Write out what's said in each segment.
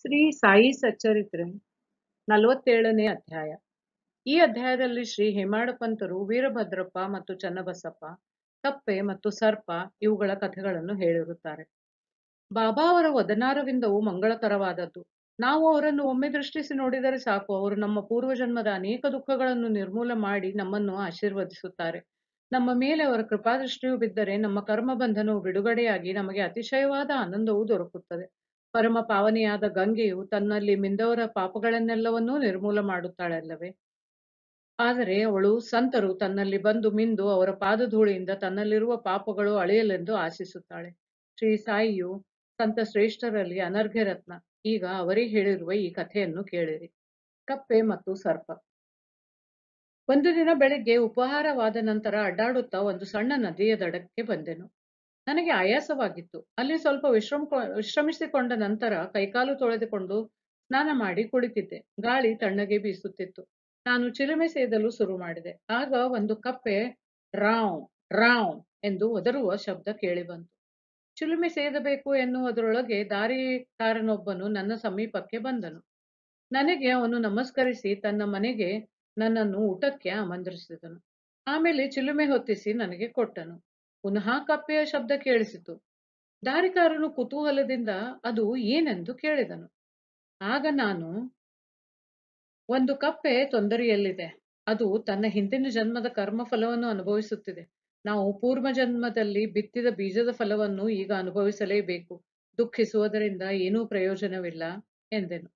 ಶ್ರೀ ಸಾಯಿ ಸಚ್ಚರಿತ್ರೆ ನಲವತ್ತೇಳನೇ ಅಧ್ಯಾಯ ಈ ಅಧ್ಯಾಯದಲ್ಲಿ ಶ್ರೀ ಹೇಮಾಡಪಂತರು ವೀರಭದ್ರಪ್ಪ ಮತ್ತು ಚನ್ನಬಸಪ್ಪ ತಪ್ಪೆ ಮತ್ತು ಸರ್ಪ ಇವುಗಳ ಕಥೆಗಳನ್ನು ಹೇಳಿರುತ್ತಾರೆ ಬಾಬಾ ಅವರ ವದನಾರವಿಂದವು ಮಂಗಳಕರವಾದದ್ದು ನಾವು ಅವರನ್ನು ಒಮ್ಮೆ ದೃಷ್ಟಿಸಿ ನೋಡಿದರೆ ಸಾಕು ಅವರು ನಮ್ಮ ಪೂರ್ವಜನ್ಮದ ಅನೇಕ ದುಃಖಗಳನ್ನು ನಿರ್ಮೂಲ ಮಾಡಿ ನಮ್ಮನ್ನು ಆಶೀರ್ವದಿಸುತ್ತಾರೆ ನಮ್ಮ ಮೇಲೆ ಅವರ ಕೃಪಾದೃಷ್ಟಿಯು ಬಿದ್ದರೆ ನಮ್ಮ ಕರ್ಮ ಬಂಧನವು ಬಿಡುಗಡೆಯಾಗಿ ನಮಗೆ ಅತಿಶಯವಾದ ಆನಂದವು ದೊರಕುತ್ತದೆ ಪರಮ ಪಾವನಿಯಾದ ಗಂಗೆಯು ತನ್ನಲ್ಲಿ ಮಿಂದವರ ಪಾಪಗಳನ್ನೆಲ್ಲವನ್ನೂ ನಿರ್ಮೂಲ ಮಾಡುತ್ತಾಳಲ್ಲವೇ ಆದರೆ ಅವಳು ಸಂತರು ತನ್ನಲ್ಲಿ ಬಂದು ಮಿಂದು ಅವರ ಪಾದಧೂಳಿಯಿಂದ ತನ್ನಲ್ಲಿರುವ ಪಾಪಗಳು ಅಳೆಯಲೆಂದು ಆಶಿಸುತ್ತಾಳೆ ಶ್ರೀ ಸಾಯಿಯು ಸಂತ ಶ್ರೇಷ್ಠರಲ್ಲಿ ಅನರ್ಘ್ಯರತ್ನ ಈಗ ಅವರೇ ಹೇಳಿರುವ ಈ ಕಥೆಯನ್ನು ಕೇಳಿರಿ ಕಪ್ಪೆ ಮತ್ತು ಸರ್ಪ ಒಂದು ದಿನ ಬೆಳಗ್ಗೆ ಉಪಹಾರವಾದ ನಂತರ ಅಡ್ಡಾಡುತ್ತಾ ಒಂದು ಸಣ್ಣ ನದಿಯ ದಡಕ್ಕೆ ಬಂದೆನು ನನಗೆ ಆಯಾಸವಾಗಿತ್ತು ಅಲ್ಲಿ ಸ್ವಲ್ಪ ವಿಶ್ರಮ ವಿಶ್ರಮಿಸಿಕೊಂಡ ನಂತರ ಕೈಕಾಲು ತೊಳೆದುಕೊಂಡು ಸ್ನಾನ ಮಾಡಿ ಕುಳಿತಿದ್ದೆ ಗಾಳಿ ತಣ್ಣಗೆ ಬೀಸುತ್ತಿತ್ತು ನಾನು ಚಿಲುಮೆ ಸೇದಲು ಶುರು ಮಾಡಿದೆ ಆಗ ಒಂದು ಕಪ್ಪೆ ರಾವ್ ರಾವ್ ಎಂದು ಒದರುವ ಶಬ್ದ ಕೇಳಿಬಂತು ಚಿಲುಮೆ ಸೇದಬೇಕು ಎನ್ನುವುದರೊಳಗೆ ದಾರಿಕಾರನೊಬ್ಬನು ನನ್ನ ಸಮೀಪಕ್ಕೆ ಬಂದನು ನನಗೆ ಅವನು ನಮಸ್ಕರಿಸಿ ತನ್ನ ಮನೆಗೆ ನನ್ನನ್ನು ಊಟಕ್ಕೆ ಆಮಂತ್ರಿಸಿದನು ಆಮೇಲೆ ಚಿಲುಮೆ ಹೊತ್ತಿಸಿ ನನಗೆ ಕೊಟ್ಟನು ಪುನಃ ಕಪ್ಪೆಯ ಶಬ್ದ ಕೇಳಿಸಿತು ದಾರಿಕಾರನು ಕುತೂಹಲದಿಂದ ಅದು ಏನೆಂದು ಕೇಳಿದನು ಆಗ ನಾನು ಒಂದು ಕಪ್ಪೆ ತೊಂದರೆಯಲ್ಲಿದೆ ಅದು ತನ್ನ ಹಿಂದಿನ ಜನ್ಮದ ಕರ್ಮ ಫಲವನ್ನು ಅನುಭವಿಸುತ್ತಿದೆ ನಾವು ಪೂರ್ವ ಜನ್ಮದಲ್ಲಿ ಬಿತ್ತಿದ ಬೀಜದ ಫಲವನ್ನು ಈಗ ಅನುಭವಿಸಲೇಬೇಕು ದುಃಖಿಸುವುದರಿಂದ ಏನೂ ಪ್ರಯೋಜನವಿಲ್ಲ ಎಂದೆನು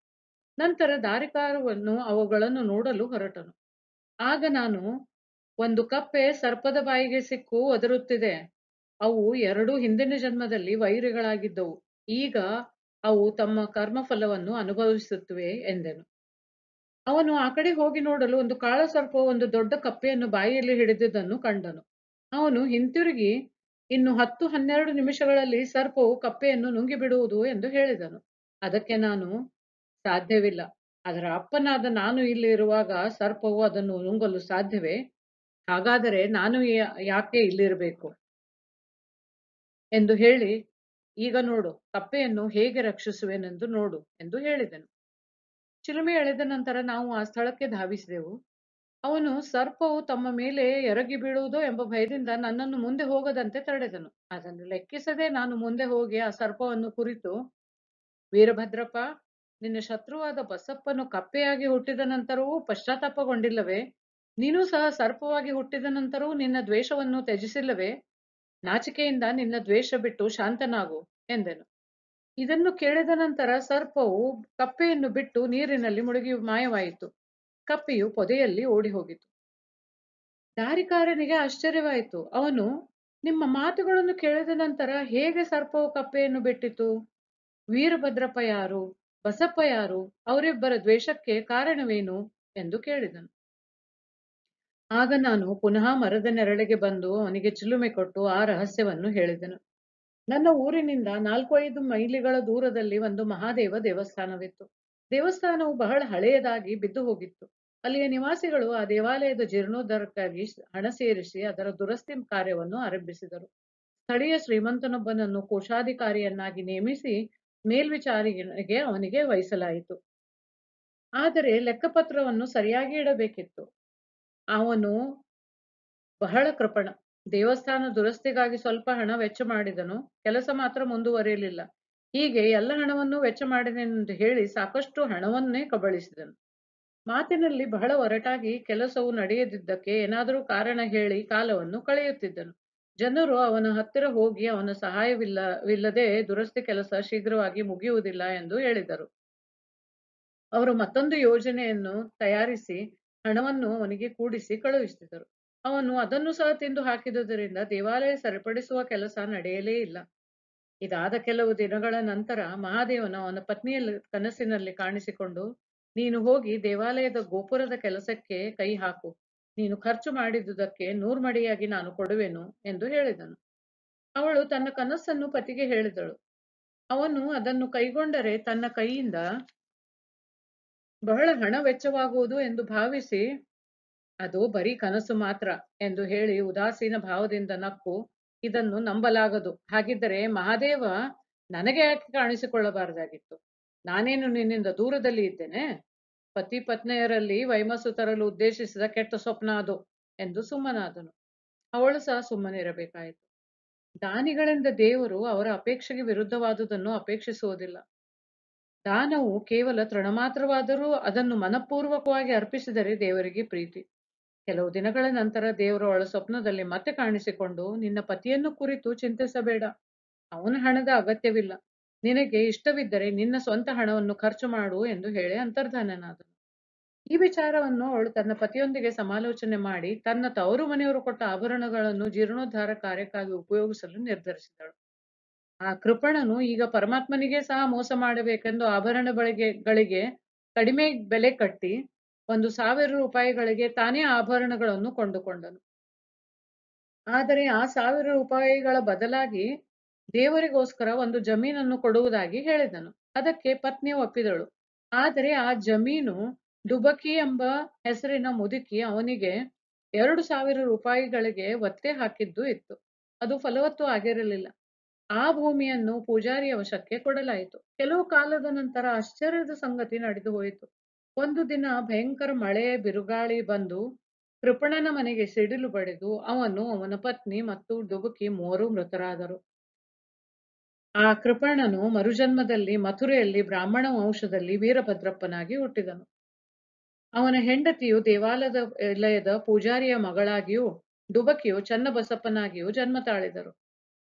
ನಂತರ ದಾರಿಕಾರವನ್ನು ಅವುಗಳನ್ನು ನೋಡಲು ಹೊರಟನು ಆಗ ನಾನು ಒಂದು ಕಪ್ಪೆ ಸರ್ಪದ ಬಾಯಿಗೆ ಸಿಕ್ಕು ಒದರುತ್ತಿದೆ ಅವು ಎರಡು ಹಿಂದಿನ ಜನ್ಮದಲ್ಲಿ ವೈರಿಗಳಾಗಿದ್ದವು ಈಗ ಅವು ತಮ್ಮ ಕರ್ಮಫಲವನ್ನು ಅನುಭವಿಸುತ್ತವೆ ಎಂದೆನು ಅವನು ಆ ಕಡೆ ಹೋಗಿ ನೋಡಲು ಒಂದು ಕಾಳ ಸರ್ಪ ಒಂದು ದೊಡ್ಡ ಕಪ್ಪೆಯನ್ನು ಬಾಯಿಯಲ್ಲಿ ಹಿಡಿದಿದ್ದನ್ನು ಕಂಡನು ಅವನು ಹಿಂತಿರುಗಿ ಇನ್ನು ಹತ್ತು ಹನ್ನೆರಡು ನಿಮಿಷಗಳಲ್ಲಿ ಸರ್ಪವು ಕಪ್ಪೆಯನ್ನು ನುಂಗಿಬಿಡುವುದು ಎಂದು ಹೇಳಿದನು ಅದಕ್ಕೆ ನಾನು ಸಾಧ್ಯವಿಲ್ಲ ಅದರ ಅಪ್ಪನಾದ ನಾನು ಇಲ್ಲಿ ಇರುವಾಗ ಸರ್ಪವು ಅದನ್ನು ನುಂಗಲು ಸಾಧ್ಯವೇ ಹಾಗಾದರೆ ನಾನು ಯಾಕೆ ಇಲ್ಲಿರಬೇಕು ಎಂದು ಹೇಳಿ ಈಗ ನೋಡು ಕಪ್ಪೆಯನ್ನು ಹೇಗೆ ರಕ್ಷಿಸುವೆನೆಂದು ನೋಡು ಎಂದು ಹೇಳಿದನು ಚಿಲುಮೆ ಎಳೆದ ನಂತರ ನಾವು ಆ ಸ್ಥಳಕ್ಕೆ ಧಾವಿಸಿದೆವು ಅವನು ಸರ್ಪವು ತಮ್ಮ ಮೇಲೆ ಎರಗಿ ಬೀಳುವುದೋ ಎಂಬ ಭಯದಿಂದ ನನ್ನನ್ನು ಮುಂದೆ ಹೋಗದಂತೆ ತಡೆದನು ಅದನ್ನು ಲೆಕ್ಕಿಸದೆ ನಾನು ಮುಂದೆ ಹೋಗಿ ಆ ಸರ್ಪವನ್ನು ಕುರಿತು ವೀರಭದ್ರಪ್ಪ ನಿನ್ನ ಶತ್ರುವಾದ ಬಸಪ್ಪನು ಕಪ್ಪೆಯಾಗಿ ಹುಟ್ಟಿದ ನಂತರವೂ ಪಶ್ಚಾತ್ತಾಪಗೊಂಡಿಲ್ಲವೇ ನೀನು ಸಹ ಸರ್ಪವಾಗಿ ಹುಟ್ಟಿದ ನಂತರವೂ ನಿನ್ನ ದ್ವೇಷವನ್ನು ತ್ಯಜಿಸಿಲ್ಲವೇ ನಾಚಿಕೆಯಿಂದ ನಿನ್ನ ದ್ವೇಷ ಬಿಟ್ಟು ಶಾಂತನಾಗು ಎಂದೆನು ಇದನ್ನು ಕೇಳಿದ ನಂತರ ಸರ್ಪವು ಕಪ್ಪೆಯನ್ನು ಬಿಟ್ಟು ನೀರಿನಲ್ಲಿ ಮುಳುಗಿ ಮಾಯವಾಯಿತು ಕಪ್ಪೆಯು ಪೊದೆಯಲ್ಲಿ ಓಡಿ ಹೋಗಿತು ದಾರಿಕಾರನಿಗೆ ಆಶ್ಚರ್ಯವಾಯಿತು ಅವನು ನಿಮ್ಮ ಮಾತುಗಳನ್ನು ಕೇಳಿದ ನಂತರ ಹೇಗೆ ಸರ್ಪವು ಕಪ್ಪೆಯನ್ನು ಬಿಟ್ಟಿತು ವೀರಭದ್ರಪ್ಪ ಯಾರು ಬಸಪ್ಪ ಯಾರು ಅವರಿಬ್ಬರ ದ್ವೇಷಕ್ಕೆ ಕಾರಣವೇನು ಎಂದು ಕೇಳಿದನು ಆಗ ನಾನು ಪುನಃ ಮರದ ನೆರಳಿಗೆ ಬಂದು ಅವನಿಗೆ ಚಿಲುಮೆ ಕೊಟ್ಟು ಆ ರಹಸ್ಯವನ್ನು ಹೇಳಿದೆನು ನನ್ನ ಊರಿನಿಂದ ನಾಲ್ಕು ಐದು ಮೈಲಿಗಳ ದೂರದಲ್ಲಿ ಒಂದು ಮಹಾದೇವ ದೇವಸ್ಥಾನವಿತ್ತು ದೇವಸ್ಥಾನವು ಬಹಳ ಹಳೆಯದಾಗಿ ಬಿದ್ದು ಹೋಗಿತ್ತು ಅಲ್ಲಿಯ ನಿವಾಸಿಗಳು ಆ ದೇವಾಲಯದ ಜೀರ್ಣೋದ್ಧಾರಕ್ಕಾಗಿ ಹಣ ಸೇರಿಸಿ ಅದರ ದುರಸ್ತಿ ಕಾರ್ಯವನ್ನು ಆರಂಭಿಸಿದರು ಸ್ಥಳೀಯ ಶ್ರೀಮಂತನೊಬ್ಬನನ್ನು ಕೋಶಾಧಿಕಾರಿಯನ್ನಾಗಿ ನೇಮಿಸಿ ಮೇಲ್ವಿಚಾರಣೆಗೆ ಅವನಿಗೆ ವಹಿಸಲಾಯಿತು ಆದರೆ ಲೆಕ್ಕಪತ್ರವನ್ನು ಸರಿಯಾಗಿ ಇಡಬೇಕಿತ್ತು ಅವನು ಬಹಳ ಕೃಪಣ ದೇವಸ್ಥಾನ ದುರಸ್ತಿಗಾಗಿ ಸ್ವಲ್ಪ ಹಣ ವೆಚ್ಚ ಮಾಡಿದನು ಕೆಲಸ ಮಾತ್ರ ಮುಂದುವರಿಯಲಿಲ್ಲ ಹೀಗೆ ಎಲ್ಲ ಹಣವನ್ನು ವೆಚ್ಚ ಮಾಡಿದೆನೆಂದು ಹೇಳಿ ಸಾಕಷ್ಟು ಹಣವನ್ನೇ ಕಬಳಿಸಿದನು ಮಾತಿನಲ್ಲಿ ಬಹಳ ಒರಟಾಗಿ ಕೆಲಸವು ನಡೆಯದಿದ್ದಕ್ಕೆ ಏನಾದರೂ ಕಾರಣ ಹೇಳಿ ಕಾಲವನ್ನು ಕಳೆಯುತ್ತಿದ್ದನು ಜನರು ಅವನ ಹತ್ತಿರ ಹೋಗಿ ಅವನ ಸಹಾಯವಿಲ್ಲವಿಲ್ಲದೆ ದುರಸ್ತಿ ಕೆಲಸ ಶೀಘ್ರವಾಗಿ ಮುಗಿಯುವುದಿಲ್ಲ ಎಂದು ಹೇಳಿದರು ಅವರು ಮತ್ತೊಂದು ಯೋಜನೆಯನ್ನು ತಯಾರಿಸಿ ಹಣವನ್ನು ಅವನಿಗೆ ಕೂಡಿಸಿ ಕಳುಹಿಸಿದರು ಅವನು ಅದನ್ನು ಸಹ ತಿಂದು ಹಾಕಿದುದರಿಂದ ದೇವಾಲಯ ಸರಿಪಡಿಸುವ ಕೆಲಸ ನಡೆಯಲೇ ಇಲ್ಲ ಇದಾದ ಕೆಲವು ದಿನಗಳ ನಂತರ ಮಹಾದೇವನ ಅವನ ಪತ್ನಿಯಲ್ಲಿ ಕನಸಿನಲ್ಲಿ ಕಾಣಿಸಿಕೊಂಡು ನೀನು ಹೋಗಿ ದೇವಾಲಯದ ಗೋಪುರದ ಕೆಲಸಕ್ಕೆ ಕೈ ಹಾಕು ನೀನು ಖರ್ಚು ಮಾಡಿದುದಕ್ಕೆ ನೂರ್ಮಡಿಯಾಗಿ ನಾನು ಕೊಡುವೆನು ಎಂದು ಹೇಳಿದನು ಅವಳು ತನ್ನ ಕನಸನ್ನು ಪತಿಗೆ ಹೇಳಿದಳು ಅವನು ಅದನ್ನು ಕೈಗೊಂಡರೆ ತನ್ನ ಕೈಯಿಂದ ಬಹಳ ಹಣ ವೆಚ್ಚವಾಗುವುದು ಎಂದು ಭಾವಿಸಿ ಅದು ಬರೀ ಕನಸು ಮಾತ್ರ ಎಂದು ಹೇಳಿ ಉದಾಸೀನ ಭಾವದಿಂದ ನಕ್ಕು ಇದನ್ನು ನಂಬಲಾಗದು ಹಾಗಿದ್ದರೆ ಮಹಾದೇವ ನನಗೆ ಯಾಕೆ ಕಾಣಿಸಿಕೊಳ್ಳಬಾರದಾಗಿತ್ತು ನಾನೇನು ನಿನ್ನಿಂದ ದೂರದಲ್ಲಿ ಇದ್ದೇನೆ ಪತಿ ಪತ್ನಿಯರಲ್ಲಿ ವೈಮಸ್ಸು ತರಲು ಉದ್ದೇಶಿಸಿದ ಕೆಟ್ಟ ಸ್ವಪ್ನ ಅದು ಎಂದು ಸುಮ್ಮನಾದನು ಅವಳು ಸಹ ಸುಮ್ಮನಿರಬೇಕಾಯಿತು ದಾನಿಗಳಿಂದ ದೇವರು ಅವರ ಅಪೇಕ್ಷೆಗೆ ವಿರುದ್ಧವಾದುದನ್ನು ಅಪೇಕ್ಷಿಸುವುದಿಲ್ಲ ದಾನವು ಕೇವಲ ತೃಣಮಾತ್ರವಾದರೂ ಅದನ್ನು ಮನಪೂರ್ವಕವಾಗಿ ಅರ್ಪಿಸಿದರೆ ದೇವರಿಗೆ ಪ್ರೀತಿ ಕೆಲವು ದಿನಗಳ ನಂತರ ದೇವರು ಅವಳ ಸ್ವಪ್ನದಲ್ಲಿ ಮತ್ತೆ ಕಾಣಿಸಿಕೊಂಡು ನಿನ್ನ ಪತಿಯನ್ನು ಕುರಿತು ಚಿಂತಿಸಬೇಡ ಅವನ ಹಣದ ಅಗತ್ಯವಿಲ್ಲ ನಿನಗೆ ಇಷ್ಟವಿದ್ದರೆ ನಿನ್ನ ಸ್ವಂತ ಹಣವನ್ನು ಖರ್ಚು ಮಾಡು ಎಂದು ಹೇಳಿ ಅಂತರ್ಧಾನನಾದನು ಈ ವಿಚಾರವನ್ನು ಅವಳು ತನ್ನ ಪತಿಯೊಂದಿಗೆ ಸಮಾಲೋಚನೆ ಮಾಡಿ ತನ್ನ ತವರು ಮನೆಯವರು ಕೊಟ್ಟ ಆಭರಣಗಳನ್ನು ಜೀರ್ಣೋದ್ಧಾರ ಕಾರ್ಯಕ್ಕಾಗಿ ಉಪಯೋಗಿಸಲು ನಿರ್ಧರಿಸಿದಳು ಆ ಕೃಪಣನು ಈಗ ಪರಮಾತ್ಮನಿಗೆ ಸಹ ಮೋಸ ಮಾಡಬೇಕೆಂದು ಆಭರಣ ಬಳಿಗೆಗಳಿಗೆ ಕಡಿಮೆ ಬೆಲೆ ಕಟ್ಟಿ ಒಂದು ಸಾವಿರ ರೂಪಾಯಿಗಳಿಗೆ ತಾನೇ ಆಭರಣಗಳನ್ನು ಕೊಂಡುಕೊಂಡನು ಆದರೆ ಆ ಸಾವಿರ ರೂಪಾಯಿಗಳ ಬದಲಾಗಿ ದೇವರಿಗೋಸ್ಕರ ಒಂದು ಜಮೀನನ್ನು ಕೊಡುವುದಾಗಿ ಹೇಳಿದನು ಅದಕ್ಕೆ ಪತ್ನಿ ಒಪ್ಪಿದಳು ಆದರೆ ಆ ಜಮೀನು ಡುಬಕಿ ಎಂಬ ಹೆಸರಿನ ಮುದುಕಿ ಅವನಿಗೆ ಎರಡು ಸಾವಿರ ರೂಪಾಯಿಗಳಿಗೆ ಒತ್ತೆ ಹಾಕಿದ್ದು ಇತ್ತು ಅದು ಫಲವತ್ತು ಆಗಿರಲಿಲ್ಲ ಆ ಭೂಮಿಯನ್ನು ಪೂಜಾರಿಯ ವಶಕ್ಕೆ ಕೊಡಲಾಯಿತು ಕೆಲವು ಕಾಲದ ನಂತರ ಆಶ್ಚರ್ಯದ ಸಂಗತಿ ನಡೆದು ಹೋಯಿತು ಒಂದು ದಿನ ಭಯಂಕರ ಮಳೆ ಬಿರುಗಾಳಿ ಬಂದು ಕೃಪಣನ ಮನೆಗೆ ಸಿಡಿಲು ಬಡಿದು ಅವನು ಅವನ ಪತ್ನಿ ಮತ್ತು ಡುಬುಕಿ ಮೂವರು ಮೃತರಾದರು ಆ ಕೃಪಣನು ಮರುಜನ್ಮದಲ್ಲಿ ಮಥುರೆಯಲ್ಲಿ ಬ್ರಾಹ್ಮಣ ವಂಶದಲ್ಲಿ ವೀರಭದ್ರಪ್ಪನಾಗಿ ಹುಟ್ಟಿದನು ಅವನ ಹೆಂಡತಿಯು ದೇವಾಲಯದ ಲಯದ ಪೂಜಾರಿಯ ಮಗಳಾಗಿಯೂ ಡುಬಕಿಯು ಚನ್ನಬಸಪ್ಪನಾಗಿಯೂ ಜನ್ಮ ತಾಳಿದರು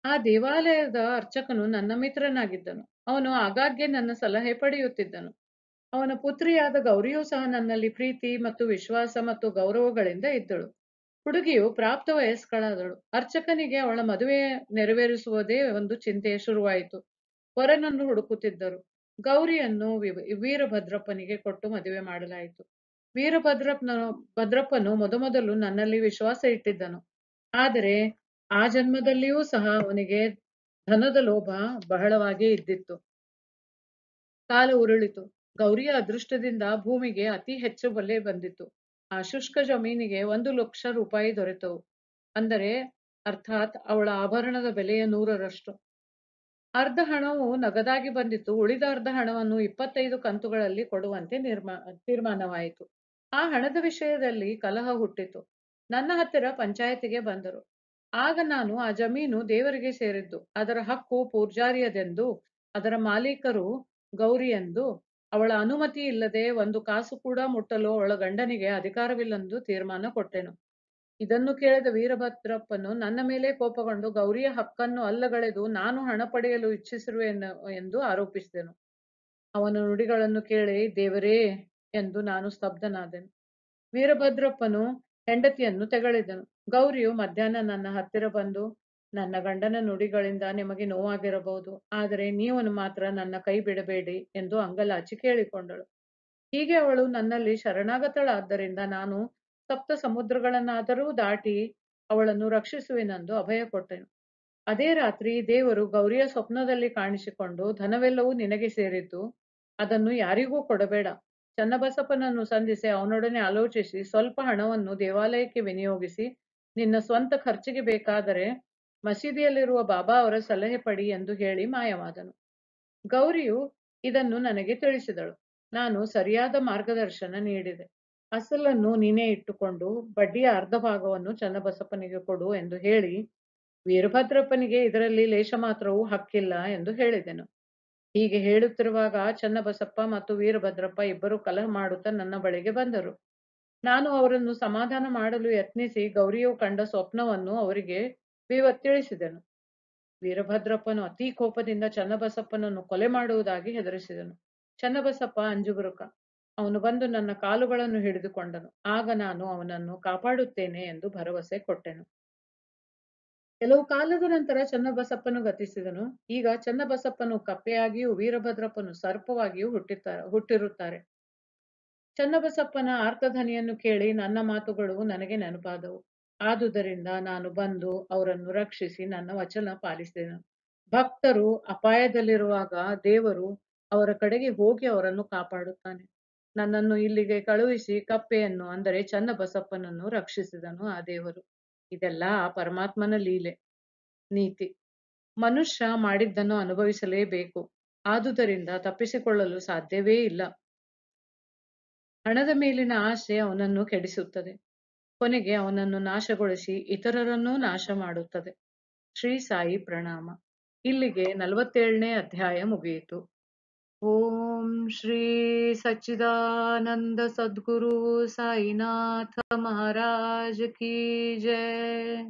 ಆ ದೇವಾಲಯದ ಅರ್ಚಕನು ನನ್ನ ಮಿತ್ರನಾಗಿದ್ದನು ಅವನು ಆಗಾಗ್ಗೆ ನನ್ನ ಸಲಹೆ ಪಡೆಯುತ್ತಿದ್ದನು ಅವನ ಪುತ್ರಿಯಾದ ಗೌರಿಯೂ ಸಹ ನನ್ನಲ್ಲಿ ಪ್ರೀತಿ ಮತ್ತು ವಿಶ್ವಾಸ ಮತ್ತು ಗೌರವಗಳಿಂದ ಇದ್ದಳು ಹುಡುಗಿಯು ಪ್ರಾಪ್ತ ವಯಸ್ಕಳಾದಳು ಅರ್ಚಕನಿಗೆ ಅವಳ ಮದುವೆ ನೆರವೇರಿಸುವುದೇ ಒಂದು ಚಿಂತೆ ಶುರುವಾಯಿತು ಹೊರನನ್ನು ಹುಡುಕುತ್ತಿದ್ದರು ಗೌರಿಯನ್ನು ವೀರಭದ್ರಪ್ಪನಿಗೆ ಕೊಟ್ಟು ಮದುವೆ ಮಾಡಲಾಯಿತು ವೀರಭದ್ರಪ್ಪನ ಭದ್ರಪ್ಪನು ಮೊದಮೊದಲು ನನ್ನಲ್ಲಿ ವಿಶ್ವಾಸ ಇಟ್ಟಿದ್ದನು ಆದರೆ ಆ ಜನ್ಮದಲ್ಲಿಯೂ ಸಹ ಅವನಿಗೆ ಧನದ ಲೋಭ ಬಹಳವಾಗಿ ಇದ್ದಿತ್ತು ಕಾಲ ಉರುಳಿತು ಗೌರಿಯ ಅದೃಷ್ಟದಿಂದ ಭೂಮಿಗೆ ಅತಿ ಹೆಚ್ಚು ಬಲೆ ಬಂದಿತ್ತು ಆ ಶುಷ್ಕ ಜಮೀನಿಗೆ ಒಂದು ಲಕ್ಷ ರೂಪಾಯಿ ದೊರೆತವು ಅಂದರೆ ಅರ್ಥಾತ್ ಅವಳ ಆಭರಣದ ಬೆಲೆಯ ನೂರರಷ್ಟು ಅರ್ಧ ಹಣವು ನಗದಾಗಿ ಬಂದಿತ್ತು ಉಳಿದ ಅರ್ಧ ಹಣವನ್ನು ಇಪ್ಪತ್ತೈದು ಕಂತುಗಳಲ್ಲಿ ಕೊಡುವಂತೆ ನಿರ್ಮಾ ತೀರ್ಮಾನವಾಯಿತು ಆ ಹಣದ ವಿಷಯದಲ್ಲಿ ಕಲಹ ಹುಟ್ಟಿತು ನನ್ನ ಹತ್ತಿರ ಪಂಚಾಯತಿಗೆ ಬಂದರು ಆಗ ನಾನು ಆ ಜಮೀನು ದೇವರಿಗೆ ಸೇರಿದ್ದು ಅದರ ಹಕ್ಕು ಪೂರ್ಜಾರಿಯದೆಂದು ಅದರ ಮಾಲೀಕರು ಗೌರಿ ಎಂದು ಅವಳ ಅನುಮತಿ ಇಲ್ಲದೆ ಒಂದು ಕಾಸು ಕೂಡ ಮುಟ್ಟಲು ಅವಳ ಗಂಡನಿಗೆ ಅಧಿಕಾರವಿಲ್ಲವೆಂದು ತೀರ್ಮಾನ ಕೊಟ್ಟೆನು ಇದನ್ನು ಕೇಳಿದ ವೀರಭದ್ರಪ್ಪನು ನನ್ನ ಮೇಲೆ ಕೋಪಗೊಂಡು ಗೌರಿಯ ಹಕ್ಕನ್ನು ಅಲ್ಲಗಳೆದು ನಾನು ಹಣ ಪಡೆಯಲು ಇಚ್ಛಿಸಿರುವೆ ಎಂದು ಆರೋಪಿಸಿದೆನು ಅವನ ನುಡಿಗಳನ್ನು ಕೇಳಿ ದೇವರೇ ಎಂದು ನಾನು ಸ್ತಬ್ಧನಾದೆನು ವೀರಭದ್ರಪ್ಪನು ಹೆಂಡತಿಯನ್ನು ತೆಗಳಿದನು ಗೌರಿಯು ಮಧ್ಯಾಹ್ನ ನನ್ನ ಹತ್ತಿರ ಬಂದು ನನ್ನ ಗಂಡನ ನುಡಿಗಳಿಂದ ನಿಮಗೆ ನೋವಾಗಿರಬಹುದು ಆದರೆ ನೀವು ಮಾತ್ರ ನನ್ನ ಕೈ ಬಿಡಬೇಡಿ ಎಂದು ಅಂಗಲಾಚಿ ಕೇಳಿಕೊಂಡಳು ಹೀಗೆ ಅವಳು ನನ್ನಲ್ಲಿ ಶರಣಾಗತಳಾದ್ದರಿಂದ ನಾನು ಸಪ್ತ ಸಮುದ್ರಗಳನ್ನಾದರೂ ದಾಟಿ ಅವಳನ್ನು ರಕ್ಷಿಸುವೆನೆಂದು ಅಭಯ ಕೊಟ್ಟೆನು ಅದೇ ರಾತ್ರಿ ದೇವರು ಗೌರಿಯ ಸ್ವಪ್ನದಲ್ಲಿ ಕಾಣಿಸಿಕೊಂಡು ಧನವೆಲ್ಲವೂ ನಿನಗೆ ಸೇರಿದ್ದು ಅದನ್ನು ಯಾರಿಗೂ ಕೊಡಬೇಡ ಚನ್ನಬಸಪ್ಪನನ್ನು ಸಂಧಿಸಿ ಅವನೊಡನೆ ಆಲೋಚಿಸಿ ಸ್ವಲ್ಪ ಹಣವನ್ನು ದೇವಾಲಯಕ್ಕೆ ವಿನಿಯೋಗಿಸಿ ನಿನ್ನ ಸ್ವಂತ ಖರ್ಚಿಗೆ ಬೇಕಾದರೆ ಮಸೀದಿಯಲ್ಲಿರುವ ಬಾಬಾ ಅವರ ಸಲಹೆ ಪಡಿ ಎಂದು ಹೇಳಿ ಮಾಯವಾದನು ಗೌರಿಯು ಇದನ್ನು ನನಗೆ ತಿಳಿಸಿದಳು ನಾನು ಸರಿಯಾದ ಮಾರ್ಗದರ್ಶನ ನೀಡಿದೆ ಅಸಲನ್ನು ನೀನೇ ಇಟ್ಟುಕೊಂಡು ಬಡ್ಡಿಯ ಅರ್ಧ ಭಾಗವನ್ನು ಚನ್ನಬಸಪ್ಪನಿಗೆ ಕೊಡು ಎಂದು ಹೇಳಿ ವೀರಭದ್ರಪ್ಪನಿಗೆ ಇದರಲ್ಲಿ ಲೇಷ ಮಾತ್ರವೂ ಹಕ್ಕಿಲ್ಲ ಎಂದು ಹೇಳಿದೆನು ಹೀಗೆ ಹೇಳುತ್ತಿರುವಾಗ ಚನ್ನಬಸಪ್ಪ ಮತ್ತು ವೀರಭದ್ರಪ್ಪ ಇಬ್ಬರು ಕಲಹ ಮಾಡುತ್ತಾ ನನ್ನ ಬಳಿಗೆ ಬಂದರು ನಾನು ಅವರನ್ನು ಸಮಾಧಾನ ಮಾಡಲು ಯತ್ನಿಸಿ ಗೌರಿಯು ಕಂಡ ಸ್ವಪ್ನವನ್ನು ಅವರಿಗೆ ತಿಳಿಸಿದನು ವೀರಭದ್ರಪ್ಪನು ಅತಿ ಕೋಪದಿಂದ ಚನ್ನಬಸಪ್ಪನನ್ನು ಕೊಲೆ ಮಾಡುವುದಾಗಿ ಹೆದರಿಸಿದನು ಚನ್ನಬಸಪ್ಪ ಅಂಜುಬುರುಕ ಅವನು ಬಂದು ನನ್ನ ಕಾಲುಗಳನ್ನು ಹಿಡಿದುಕೊಂಡನು ಆಗ ನಾನು ಅವನನ್ನು ಕಾಪಾಡುತ್ತೇನೆ ಎಂದು ಭರವಸೆ ಕೊಟ್ಟೆನು ಕೆಲವು ಕಾಲದ ನಂತರ ಚನ್ನಬಸಪ್ಪನು ಗತಿಸಿದನು ಈಗ ಚನ್ನಬಸಪ್ಪನು ಕಪ್ಪೆಯಾಗಿಯೂ ವೀರಭದ್ರಪ್ಪನು ಸರ್ಪವಾಗಿಯೂ ಹುಟ್ಟಿತ್ತ ಹುಟ್ಟಿರುತ್ತಾರೆ ಚನ್ನಬಸಪ್ಪನ ಆರ್ತಧನಿಯನ್ನು ಕೇಳಿ ನನ್ನ ಮಾತುಗಳು ನನಗೆ ನೆನಪಾದವು ಆದುದರಿಂದ ನಾನು ಬಂದು ಅವರನ್ನು ರಕ್ಷಿಸಿ ನನ್ನ ವಚನ ಪಾಲಿಸಿದೆನು ಭಕ್ತರು ಅಪಾಯದಲ್ಲಿರುವಾಗ ದೇವರು ಅವರ ಕಡೆಗೆ ಹೋಗಿ ಅವರನ್ನು ಕಾಪಾಡುತ್ತಾನೆ ನನ್ನನ್ನು ಇಲ್ಲಿಗೆ ಕಳುಹಿಸಿ ಕಪ್ಪೆಯನ್ನು ಅಂದರೆ ಚನ್ನಬಸಪ್ಪನನ್ನು ರಕ್ಷಿಸಿದನು ಆ ದೇವರು ಇದೆಲ್ಲ ಆ ಪರಮಾತ್ಮನ ಲೀಲೆ ನೀತಿ ಮನುಷ್ಯ ಮಾಡಿದ್ದನ್ನು ಅನುಭವಿಸಲೇಬೇಕು ಆದುದರಿಂದ ತಪ್ಪಿಸಿಕೊಳ್ಳಲು ಸಾಧ್ಯವೇ ಇಲ್ಲ ಹಣದ ಮೇಲಿನ ಆಸೆ ಅವನನ್ನು ಕೆಡಿಸುತ್ತದೆ ಕೊನೆಗೆ ಅವನನ್ನು ನಾಶಗೊಳಿಸಿ ಇತರರನ್ನೂ ನಾಶ ಮಾಡುತ್ತದೆ ಶ್ರೀ ಸಾಯಿ ಪ್ರಣಾಮ ಇಲ್ಲಿಗೆ ನಲವತ್ತೇಳನೇ ಅಧ್ಯಾಯ ಮುಗಿಯಿತು ಓಂ ಶ್ರೀ ಸಚ್ಚಿದಾನಂದ ಸದ್ಗುರು ಸಾಯಿನಾಥ ಮಹಾರಾಜ ಕೀ ಜಯ